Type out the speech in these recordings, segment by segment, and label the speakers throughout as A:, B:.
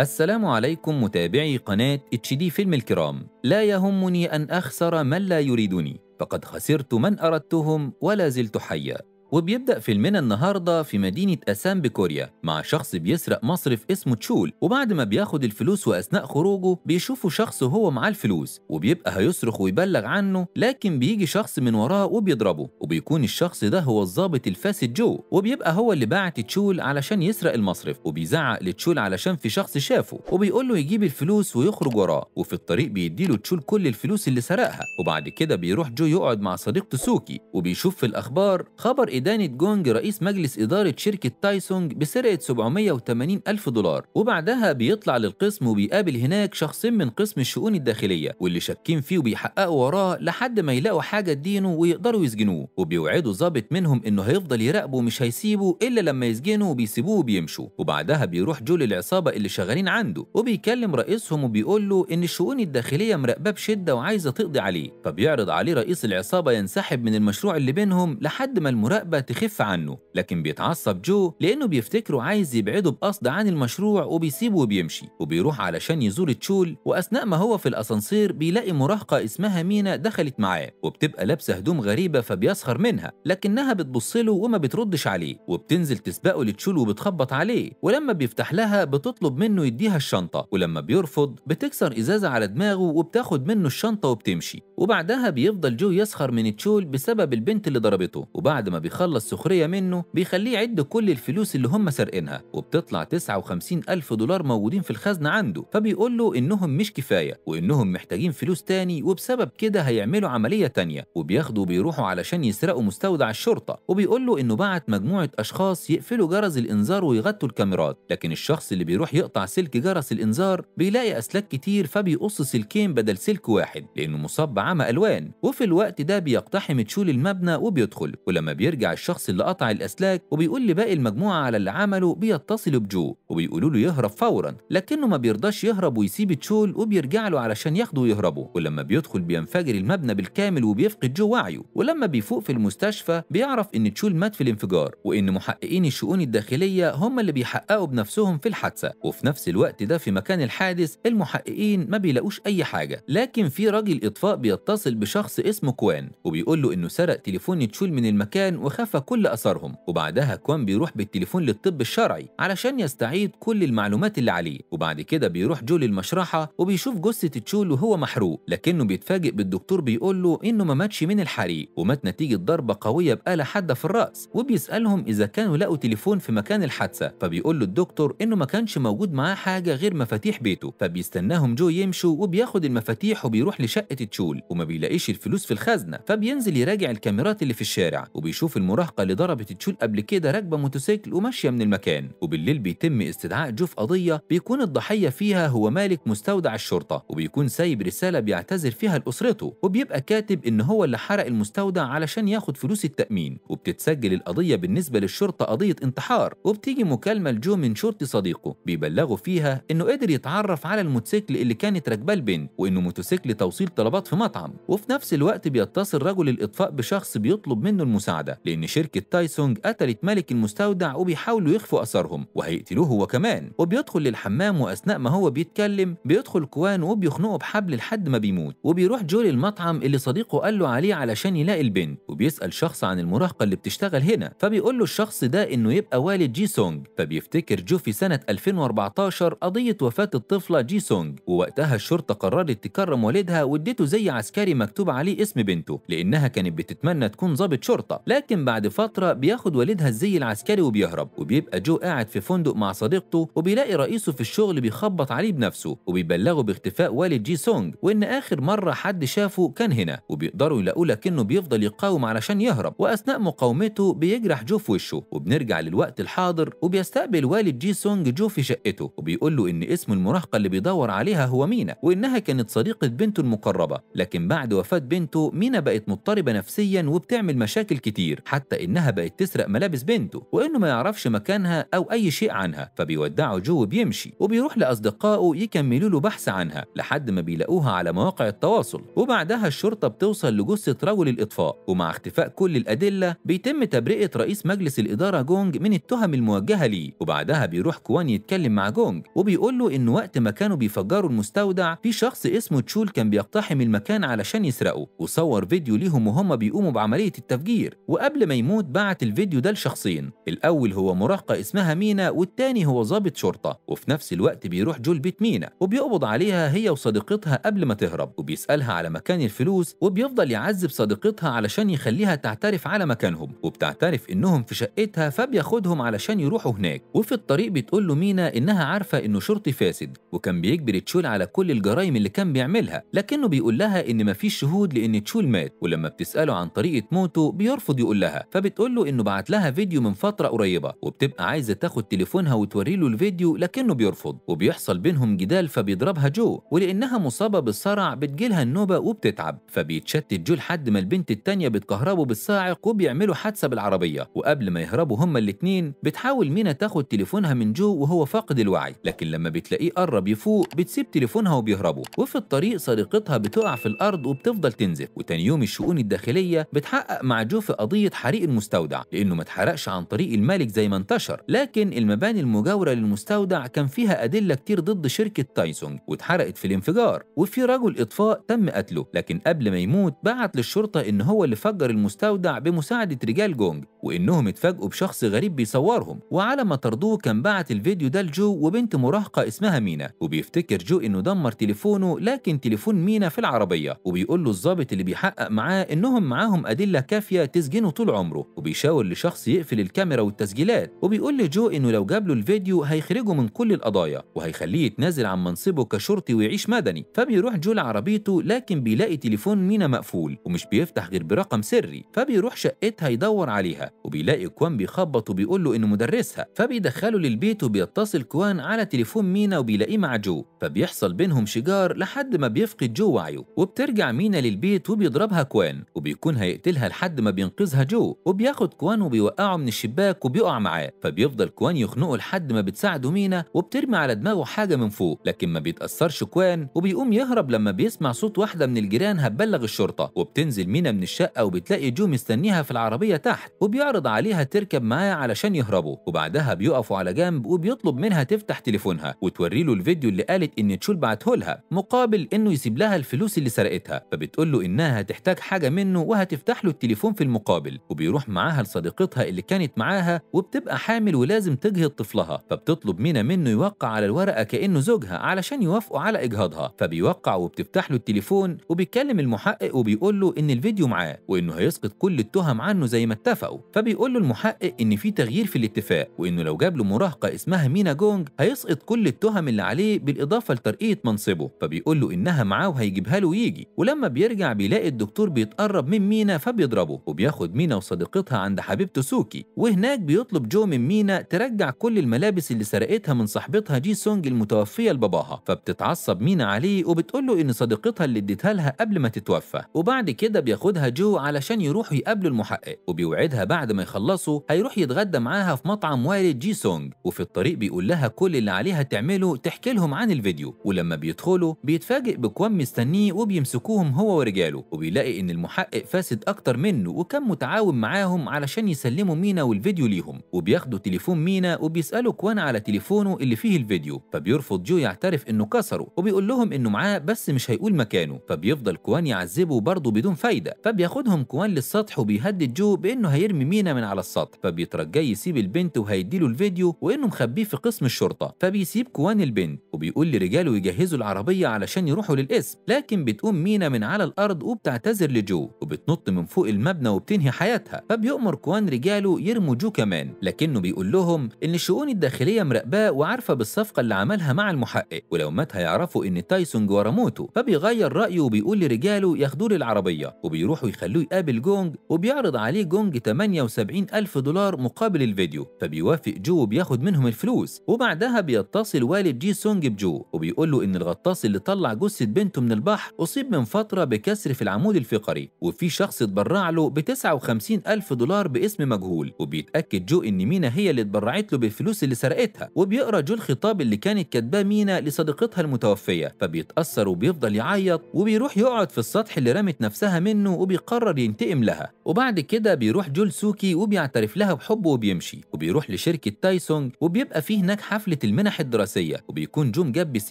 A: السلام عليكم متابعي قناة اتش دي فيلم الكرام لا يهمني أن أخسر من لا يريدني فقد خسرت من أردتهم ولا زلت حيا وبيبدأ فيلمنا النهاردة في مدينة أسام بكوريا مع شخص بيسرق مصرف اسمه تشول وبعد ما بياخد الفلوس وأثناء خروجه بيشوفه شخص وهو معاه الفلوس وبيبقى هيصرخ ويبلغ عنه لكن بيجي شخص من وراه وبيضربه وبيكون الشخص ده هو الظابط الفاسد جو وبيبقى هو اللي بعت تشول علشان يسرق المصرف وبيزعق لتشول علشان في شخص شافه وبيقول له يجيب الفلوس ويخرج وراه وفي الطريق بيديله تشول كل الفلوس اللي سرقها وبعد كده بيروح جو يقعد مع صديقته سوكي وبيشوف في الأخبار خبر إدانة جونج رئيس مجلس إدارة شركة تايسونج بسرقة 780 ألف دولار وبعدها بيطلع للقسم وبيقابل هناك شخصين من قسم الشؤون الداخلية واللي شاكين فيه وبيحققوا وراه لحد ما يلاقوا حاجة تدينه ويقدروا يسجنوه وبيوعدوا ظابط منهم إنه هيفضل يراقبه ومش هيسيبه إلا لما يسجنه وبيسيبوه وبيمشوا وبعدها بيروح جو للعصابة اللي شغالين عنده وبيكلم رئيسهم وبيقول له إن الشؤون الداخلية مراقباه بشدة وعايزة تقضي عليه فبيعرض عليه رئيس العصابة ينسحب من المشروع اللي بينهم لحد ما المراقبة حابة تخف عنه لكن بيتعصب جو لأنه بيفتكره عايز يبعده بقصد عن المشروع وبيسيبه وبيمشي وبيروح علشان يزور تشول وأثناء ما هو في الأسانسير بيلاقي مراهقة اسمها مينا دخلت معاه وبتبقى لابسة هدوم غريبة فبيسخر منها لكنها بتبص له وما بتردش عليه وبتنزل تسبقه لتشول وبتخبط عليه ولما بيفتح لها بتطلب منه يديها الشنطة ولما بيرفض بتكسر إزازة على دماغه وبتاخد منه الشنطة وبتمشي وبعدها بيفضل جو يسخر من تشول بسبب البنت اللي ضربته وبعد ما بيخ بيخلص سخرية منه بيخليه يعد كل الفلوس اللي هم سارقينها وبتطلع 59 ألف دولار موجودين في الخزنة عنده فبيقول له إنهم مش كفاية وإنهم محتاجين فلوس تاني وبسبب كده هيعملوا عملية تانية وبياخدوا وبيروحوا علشان يسرقوا مستودع الشرطة وبيقول له إنه بعت مجموعة أشخاص يقفلوا جرس الإنذار ويغطوا الكاميرات لكن الشخص اللي بيروح يقطع سلك جرس الإنذار بيلاقي أسلاك كتير فبيقص سلكين بدل سلك واحد لأنه مصاب بعمى ألوان وفي الوقت ده بيقتحم تشول المبنى وبيدخل ولما بيرجع الشخص اللي قطع الأسلاك وبيقول لباقي المجموعة على اللي عمله بيتصلوا بجو وبيقولوا له يهرب فورا لكنه ما بيرضاش يهرب ويسيب تشول وبيرجع له علشان ياخده ويهربوا ولما بيدخل بينفجر المبنى بالكامل وبيفقد جو وعيه ولما بيفوق في المستشفى بيعرف إن تشول مات في الانفجار وإن محققين الشؤون الداخلية هم اللي بيحققوا بنفسهم في الحادثة وفي نفس الوقت ده في مكان الحادث المحققين ما بيلاقوش أي حاجة لكن في راجل إطفاء بيتصل بشخص اسمه كوان وبيقول له إنه سرق تليفون تشول من المكان وخفى كل اثارهم وبعدها كوان بيروح بالتليفون للطب الشرعي علشان يستعيد كل المعلومات اللي عليه وبعد كده بيروح جو للمشرحة وبيشوف جثة تشول وهو محروق لكنه بيتفاجئ بالدكتور بيقول له إنه ما ماتش من الحريق ومات نتيجة ضربة قوية بآلة حادة في الرأس وبيسألهم إذا كانوا لقوا تليفون في مكان الحادثة فبيقول له الدكتور إنه ما كانش موجود معاه حاجة غير مفاتيح بيته فبيستناهم جو يمشوا وبياخد المفاتيح وبيروح لشقة تشول وما بيلاقيش الفلوس في الخزنة فبينزل يراجع الكاميرات اللي في الشارع وبيشوف المراهقة اللي ضربت تشول قبل كده راكبة موتوسيكل وماشية من المكان وبالليل بيتم استدعاء جو في قضية بيكون الضحية فيها هو مالك مستودع الشرطة وبيكون سايب رسالة بيعتذر فيها لأسرته وبيبقى كاتب إن هو اللي حرق المستودع علشان ياخد فلوس التأمين وبتتسجل القضية بالنسبة للشرطة قضية انتحار وبتيجي مكالمة لجو من شرطي صديقه بيبلغه فيها إنه قدر يتعرف على الموتوسيكل اللي كانت راكباه البنت وإنه موتوسيكل توصيل طلبات في مطعم وفي نفس الوقت بيتصل رجل الإطفاء بشخص بيطلب منه المساعدة لأن لأن شركة تايسونج قتلت ملك المستودع وبيحاولوا يخفوا آثارهم وهيقتلوه هو كمان وبيدخل للحمام وأثناء ما هو بيتكلم بيدخل كوان وبيخنقه بحبل لحد ما بيموت وبيروح جول المطعم اللي صديقه قال له عليه علشان يلاقي البنت وبيسأل شخص عن المراهقة اللي بتشتغل هنا فبيقول له الشخص ده إنه يبقى والد جي سونج فبيفتكر جو في سنة 2014 قضية وفاة الطفلة جي سونج ووقتها الشرطة قررت تكرم والدها وادته زي عسكري مكتوب عليه اسم بنته لأنها كانت بتتمنى تكون ضابط شرطة لكن بعد فترة بياخد والدها الزي العسكري وبيهرب وبيبقى جو قاعد في فندق مع صديقته وبيلاقي رئيسه في الشغل بيخبط عليه بنفسه وبيبلغه باختفاء والد جي سونج وإن آخر مرة حد شافه كان هنا وبيقدروا يلاقوه لكنه بيفضل يقاوم علشان يهرب وأثناء مقاومته بيجرح جو في وشه وبنرجع للوقت الحاضر وبيستقبل والد جي سونج جو في شقته وبيقول له إن اسم المراهقة اللي بيدور عليها هو مينا وإنها كانت صديقة بنته المقربة لكن بعد وفاة بنته مينا بقت مضطربة نفسيا وبتعمل مشاكل كتير حتى إنها بقت تسرق ملابس بنته وإنه ما يعرفش مكانها أو أي شيء عنها فبيودعه جو وبيمشي وبيروح لأصدقائه يكملوا له بحث عنها لحد ما بيلاقوها على مواقع التواصل وبعدها الشرطة بتوصل لجثة رجل الإطفاء ومع اختفاء كل الأدلة بيتم تبرئة رئيس مجلس الإدارة جونج من التهم الموجهة ليه وبعدها بيروح كوان يتكلم مع جونج وبيقول له إن وقت ما كانوا بيفجروا المستودع في شخص اسمه تشول كان بيقتحم المكان علشان يسرقه وصور فيديو ليهم وهم بيقوموا بعملية التفجير وقبل قبل ما يموت بعت الفيديو ده لشخصين الأول هو مراهقة اسمها مينا والتاني هو ضابط شرطة وفي نفس الوقت بيروح جول بيت مينا وبيقبض عليها هي وصديقتها قبل ما تهرب وبيسألها على مكان الفلوس وبيفضل يعذب صديقتها علشان يخليها تعترف على مكانهم وبتعترف إنهم في شقتها فبياخدهم علشان يروحوا هناك وفي الطريق بتقول له مينا إنها عارفة إنه شرطي فاسد وكان بيجبر تشول على كل الجرايم اللي كان بيعملها لكنه بيقول لها إن مفيش شهود لأن تشول مات ولما بتسأله عن طريقة موته بيرفض يقول لها لها فبتقول له انه بعت لها فيديو من فتره قريبه وبتبقى عايزه تاخد تليفونها وتوري له الفيديو لكنه بيرفض وبيحصل بينهم جدال فبيضربها جو ولانها مصابه بالصرع بتجيلها النوبه وبتتعب فبيتشتت جو لحد ما البنت التانيه بتكهربه بالصاعق وبيعملوا حادثه بالعربيه وقبل ما يهربوا هما الاتنين بتحاول مينا تاخد تليفونها من جو وهو فاقد الوعي لكن لما بتلاقيه قرب يفوق بتسيب تليفونها وبيهربوا وفي الطريق صديقتها بتقع في الارض وبتفضل تنزف وتاني يوم الشؤون الداخليه بتحقق مع جو في قضيه الحريق المستودع لأنه ما اتحرقش عن طريق الملك زي ما انتشر لكن المباني المجاورة للمستودع كان فيها أدلة كتير ضد شركة تايسونج واتحرقت في الانفجار وفي رجل إطفاء تم قتله لكن قبل ما يموت بعت للشرطة إن هو اللي فجر المستودع بمساعدة رجال جونج وإنهم اتفاجئوا بشخص غريب بيصورهم وعلى ما طردوه كان بعت الفيديو ده لجو وبنت مراهقة اسمها مينا وبيفتكر جو إنه دمر تليفونه لكن تليفون مينا في العربية وبيقول له الظابط اللي بيحقق معاه إنهم معاهم أدلة كافية تسجنه طول طول عمره وبيشاور لشخص يقفل الكاميرا والتسجيلات وبيقول لجو انه لو جاب له الفيديو هيخرجه من كل القضايا وهيخليه يتنازل عن منصبه كشرطي ويعيش مدني فبيروح جو لعربيته لكن بيلاقي تليفون مينا مقفول ومش بيفتح غير برقم سري فبيروح شقتها يدور عليها وبيلاقي كوان بيخبط وبيقول له انه مدرسها فبيدخله للبيت وبيتصل كوان على تليفون مينا وبيلاقيه مع جو فبيحصل بينهم شجار لحد ما بيفقد جو وعيه وبترجع مينا للبيت وبيضربها كوان وبيكون هيقتلها لحد ما بينقذها جو جو وبياخد كوان وبيوقعه من الشباك وبيقع معاه فبيفضل كوان يخنقه لحد ما بتساعده مينا وبترمي على دماغه حاجه من فوق لكن ما بيتاثرش كوان وبيقوم يهرب لما بيسمع صوت واحده من الجيران هتبلغ الشرطه وبتنزل مينا من الشقه وبتلاقي جو مستنيها في العربيه تحت وبيعرض عليها تركب معاه علشان يهربوا وبعدها بيقفوا على جنب وبيطلب منها تفتح تليفونها وتوري له الفيديو اللي قالت ان تشول بعته لها مقابل انه يسيب لها الفلوس اللي سرقتها فبتقول له انها هتحتاج حاجه منه وهتفتح له التليفون في المقابل وبيروح معاها لصديقتها اللي كانت معاها وبتبقى حامل ولازم تجهض طفلها فبتطلب مينا منه يوقع على الورقه كانه زوجها علشان يوافقوا على اجهاضها فبيوقع وبتفتح له التليفون وبيكلم المحقق وبيقول له ان الفيديو معاه وانه هيسقط كل التهم عنه زي ما اتفقوا فبيقول له المحقق ان في تغيير في الاتفاق وانه لو جاب له مراهقه اسمها مينا جونج هيسقط كل التهم اللي عليه بالاضافه لترقيه منصبه فبيقول له انها معاه وهيجيبها له ويجي ولما بيرجع بيلاقي الدكتور بيتقرب من مينا فبيضربه وبياخد مينا وصديقتها عند حبيبته سوكي وهناك بيطلب جو من مينا ترجع كل الملابس اللي سرقتها من صاحبتها جي سونج المتوفية لباباها فبتتعصب مينا عليه وبتقول له إن صديقتها اللي اديتها لها قبل ما تتوفى وبعد كده بياخدها جو علشان يروحوا يقابلوا المحقق وبيوعدها بعد ما يخلصوا هيروح يتغدى معاها في مطعم والد جي سونج وفي الطريق بيقول لها كل اللي عليها تعمله تحكي لهم عن الفيديو ولما بيدخلوا بيتفاجئ بكوام مستنيه وبيمسكوهم هو ورجاله وبيلاقي إن المحقق فاسد أكتر منه وكان متعاون بيتعاون معاهم علشان يسلموا مينا والفيديو ليهم وبياخدوا تليفون مينا وبيسالوا كوان على تليفونه اللي فيه الفيديو فبيرفض جو يعترف انه كسره وبيقول لهم انه معاه بس مش هيقول مكانه فبيفضل كوان يعذبه برضه بدون فايده فبياخدهم كوان للسطح وبيهدد جو بانه هيرمي مينا من على السطح فبيترجاه يسيب البنت وهيديله الفيديو وانه مخبيه في قسم الشرطه فبيسيب كوان البنت وبيقول لرجاله يجهزوا العربيه علشان يروحوا للقسم لكن بتقوم مينا من على الارض وبتعتذر لجو وبتنط من فوق المبنى وبتنهي حياتها فبيؤمر كوان رجاله يرموا جو كمان لكنه بيقول لهم ان الشؤون الداخليه مراقباه وعارفه بالصفقه اللي عملها مع المحقق ولو مات هيعرفوا ان تايسونج ورا موته فبيغير رايه وبيقول لرجاله ياخدوا للعربيه العربيه وبيروحوا يخلوه يقابل جونج وبيعرض عليه جونج 78 ألف دولار مقابل الفيديو فبيوافق جو وبياخد منهم الفلوس وبعدها بيتصل والد جي سونج بجو وبيقول له ان الغطاس اللي طلع جثه بنته من البحر اصيب من فتره بكسر في العمود الفقري وفي شخص اتبرع له ب 59 50 ألف دولار باسم مجهول وبيتأكد جو إن مينا هي اللي اتبرعت له بالفلوس اللي سرقتها وبيقرأ جو الخطاب اللي كانت كاتباه مينا لصديقتها المتوفية فبيتأثر وبيفضل يعيط وبيروح يقعد في السطح اللي رمت نفسها منه وبيقرر ينتقم لها وبعد كده بيروح جول سوكي وبيعترف لها بحبه وبيمشي وبيروح لشركة تايسونج وبيبقى فيه هناك حفلة المنح الدراسية وبيكون جون جبس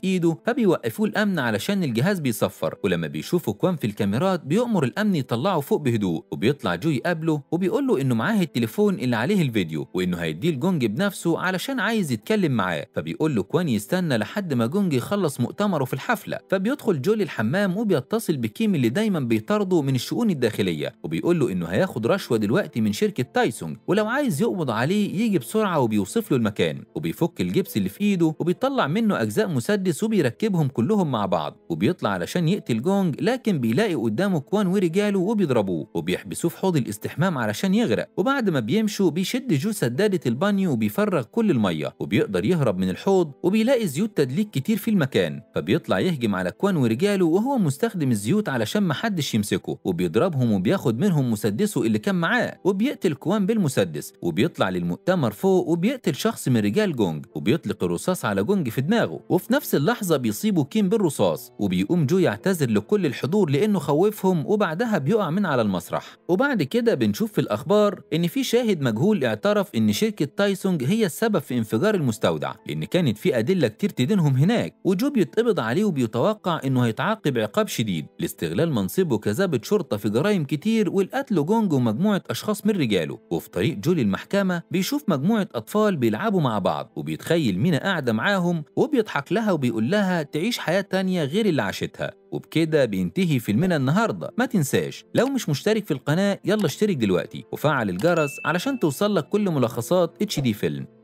A: إيده فبيوقفوه الأمن علشان الجهاز بيصفر ولما بيشوفوا كوان في الكاميرات بيأمر الأمن يطلعه فوق بهدوء وبيطلع جو يقابل بيقابله وبيقول له انه معاه التليفون اللي عليه الفيديو وانه هيديه لجونج بنفسه علشان عايز يتكلم معاه فبيقول له كوان يستنى لحد ما جونج يخلص مؤتمره في الحفله فبيدخل جولي الحمام وبيتصل بكيم اللي دايما بيطارده من الشؤون الداخليه وبيقول له انه هياخد رشوه دلوقتي من شركه تايسونج ولو عايز يقبض عليه يجي بسرعه وبيوصف له المكان وبيفك الجبس اللي في ايده وبيطلع منه اجزاء مسدس وبيركبهم كلهم مع بعض وبيطلع علشان يقتل جونج لكن بيلاقي قدامه كوان ورجاله وبيضربوه وبيحبسوه في حوض الاستقبال الاستحمام علشان يغرق وبعد ما بيمشوا بيشد جو سدادة البانيو وبيفرغ كل المية وبيقدر يهرب من الحوض وبيلاقي زيوت تدليك كتير في المكان فبيطلع يهجم على كوان ورجاله وهو مستخدم الزيوت علشان محدش يمسكه وبيضربهم وبياخد منهم مسدسه اللي كان معاه وبيقتل كوان بالمسدس وبيطلع للمؤتمر فوق وبيقتل شخص من رجال جونج وبيطلق الرصاص على جونج في دماغه وفي نفس اللحظة بيصيبه كيم بالرصاص وبيقوم جو يعتذر لكل الحضور لأنه خوفهم وبعدها بيقع من على المسرح وبعد كده بنشوف في الأخبار إن في شاهد مجهول اعترف إن شركة تايسونج هي السبب في انفجار المستودع لأن كانت في أدلة كتير تدينهم هناك وجو بيتقبض عليه وبيتوقع إنه هيتعاقب عقاب شديد لاستغلال منصبه كظابط شرطة في جرائم كتير والقتل جونج ومجموعة أشخاص من رجاله وفي طريق جو للمحكمة بيشوف مجموعة أطفال بيلعبوا مع بعض وبيتخيل مينا قاعدة معاهم وبيضحك لها وبيقول لها تعيش حياة تانية غير اللي عاشتها وبكده بينتهي فيلمنا النهارده ما تنساش لو مش مشترك في القناه يلا اشترك دلوقتي وفعل الجرس علشان توصلك كل ملخصات اتش دي فيلم